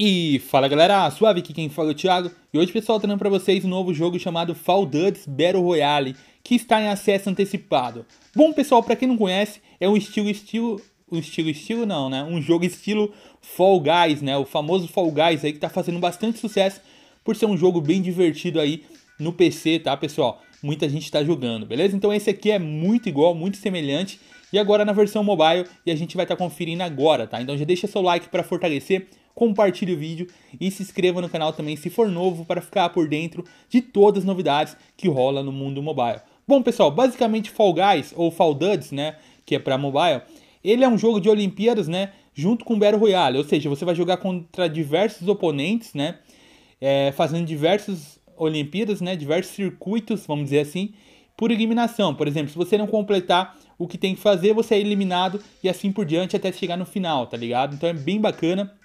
E fala galera, suave aqui quem fala é o Thiago E hoje pessoal trazendo para vocês um novo jogo chamado Fall Dudes Battle Royale Que está em acesso antecipado Bom pessoal, para quem não conhece, é um estilo, estilo... Um estilo, estilo não né, um jogo estilo Fall Guys né O famoso Fall Guys aí que tá fazendo bastante sucesso Por ser um jogo bem divertido aí no PC, tá pessoal? Muita gente está jogando, beleza? Então esse aqui é muito igual, muito semelhante E agora na versão mobile e a gente vai estar tá conferindo agora, tá? Então já deixa seu like para fortalecer compartilhe o vídeo e se inscreva no canal também se for novo para ficar por dentro de todas as novidades que rola no mundo mobile. Bom, pessoal, basicamente Fall Guys ou Fall Duds, né, que é para mobile, ele é um jogo de Olimpíadas, né, junto com Battle Royale, ou seja, você vai jogar contra diversos oponentes, né, é, fazendo diversas Olimpíadas, né, diversos circuitos, vamos dizer assim, por eliminação. Por exemplo, se você não completar o que tem que fazer, você é eliminado e assim por diante até chegar no final, tá ligado? Então é bem bacana.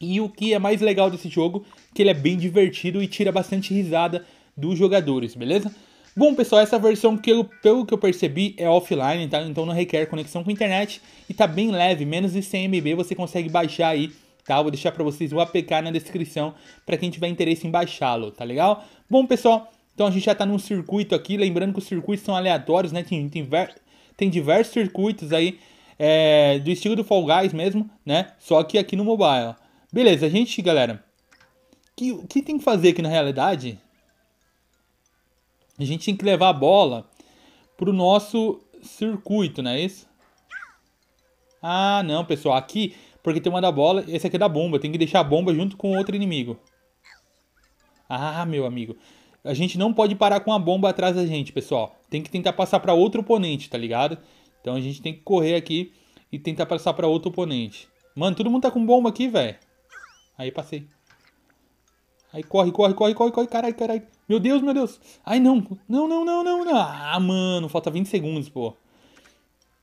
E o que é mais legal desse jogo, que ele é bem divertido e tira bastante risada dos jogadores, beleza? Bom, pessoal, essa versão, que eu, pelo que eu percebi, é offline, tá? Então não requer conexão com internet e tá bem leve, menos de 100 MB você consegue baixar aí, tá? Vou deixar para vocês o APK na descrição para quem tiver interesse em baixá-lo, tá legal? Bom, pessoal, então a gente já tá num circuito aqui, lembrando que os circuitos são aleatórios, né? Tem, tem, tem diversos circuitos aí é, do estilo do Fall Guys mesmo, né? Só que aqui no mobile. Beleza, a gente, galera. O que, que tem que fazer aqui na realidade? A gente tem que levar a bola pro nosso circuito, não é isso? Ah, não, pessoal. Aqui, porque tem uma da bola, esse aqui é da bomba. Tem que deixar a bomba junto com outro inimigo. Ah, meu amigo. A gente não pode parar com a bomba atrás da gente, pessoal. Tem que tentar passar para outro oponente, tá ligado? Então a gente tem que correr aqui e tentar passar para outro oponente. Mano, todo mundo tá com bomba aqui, velho. Aí passei. Aí corre, corre, corre, corre, corre, caralho, caralho. Meu Deus, meu Deus. Ai, não. Não, não, não, não, não. Ah, mano, falta 20 segundos, pô.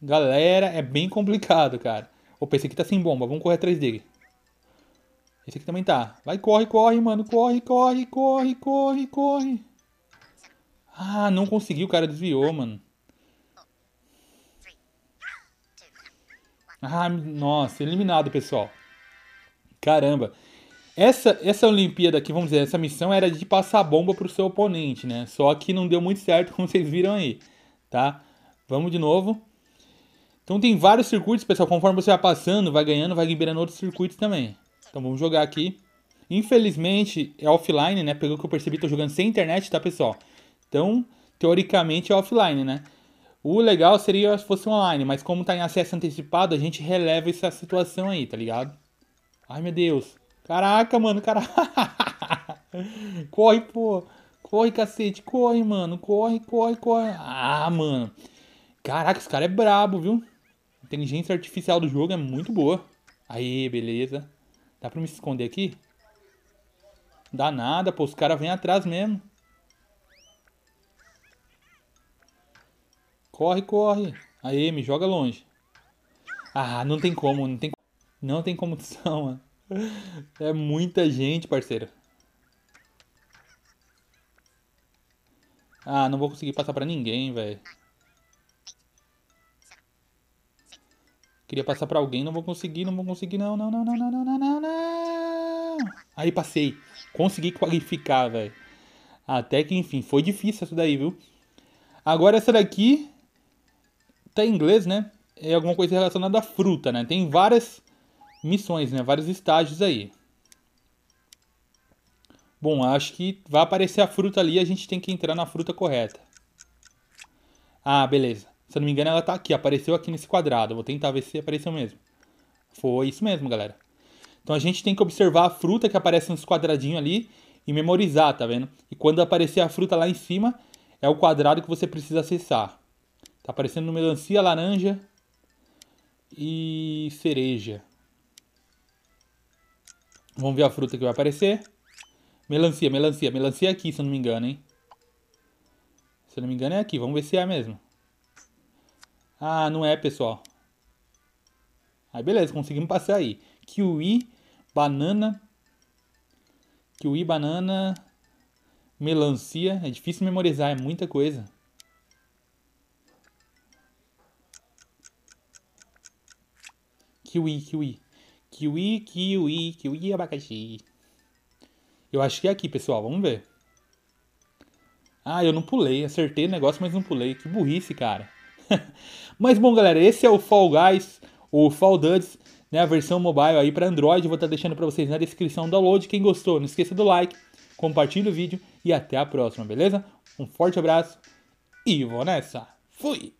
Galera, é bem complicado, cara. Opa, esse aqui tá sem bomba. Vamos correr atrás dele. Esse aqui também tá. Vai, corre, corre, mano. Corre, corre, corre, corre, corre. Ah, não conseguiu. O cara desviou, mano. Ah, nossa. Eliminado, pessoal. Caramba. Essa, essa Olimpíada aqui, vamos dizer, essa missão era de passar bomba pro seu oponente, né? Só que não deu muito certo, como vocês viram aí, tá? Vamos de novo. Então tem vários circuitos, pessoal. Conforme você vai passando, vai ganhando, vai liberando outros circuitos também. Então vamos jogar aqui. Infelizmente é offline, né? Pelo que eu percebi, tô jogando sem internet, tá, pessoal? Então, teoricamente é offline, né? O legal seria se fosse online, mas como tá em acesso antecipado, a gente releva essa situação aí, tá ligado? Ai, meu Deus. Caraca, mano, cara. corre, pô. Corre, cacete. Corre, mano. Corre, corre, corre. Ah, mano. Caraca, esse cara é brabo, viu? A inteligência artificial do jogo é muito boa. Aí, beleza. Dá pra me esconder aqui? Dá nada, pô. Os caras vêm atrás mesmo. Corre, corre. Aí, me joga longe. Ah, não tem como, não tem Não tem como mano. É muita gente, parceiro. Ah, não vou conseguir passar pra ninguém, velho. Queria passar pra alguém, não vou conseguir, não vou conseguir, não, não, não, não, não, não, não, não, Aí passei. Consegui qualificar, velho. Até que, enfim, foi difícil isso daí, viu? Agora essa daqui tá em inglês, né? É alguma coisa relacionada à fruta, né? Tem várias missões, né? Vários estágios aí. Bom, acho que vai aparecer a fruta ali, a gente tem que entrar na fruta correta. Ah, beleza. Se eu não me engano, ela tá aqui, apareceu aqui nesse quadrado. Vou tentar ver se apareceu mesmo. Foi isso mesmo, galera. Então a gente tem que observar a fruta que aparece nos quadradinhos ali e memorizar, tá vendo? E quando aparecer a fruta lá em cima, é o quadrado que você precisa acessar. Tá aparecendo melancia, laranja e cereja. Vamos ver a fruta que vai aparecer. Melancia, melancia. Melancia é aqui, se eu não me engano, hein? Se eu não me engano é aqui. Vamos ver se é mesmo. Ah, não é, pessoal. Aí, ah, beleza. Conseguimos passar aí. Kiwi, banana. Kiwi, banana. Melancia. É difícil memorizar. É muita coisa. Kiwi, kiwi. Kiwi, kiwi, kiwi abacaxi. Eu acho que é aqui, pessoal. Vamos ver. Ah, eu não pulei. Acertei o negócio, mas não pulei. Que burrice, cara. mas bom, galera, esse é o Fall Guys, o Fall Duds, né, a versão mobile aí para Android. Vou estar tá deixando para vocês na descrição download. Quem gostou, não esqueça do like, compartilhe o vídeo e até a próxima, beleza? Um forte abraço e vou nessa. Fui!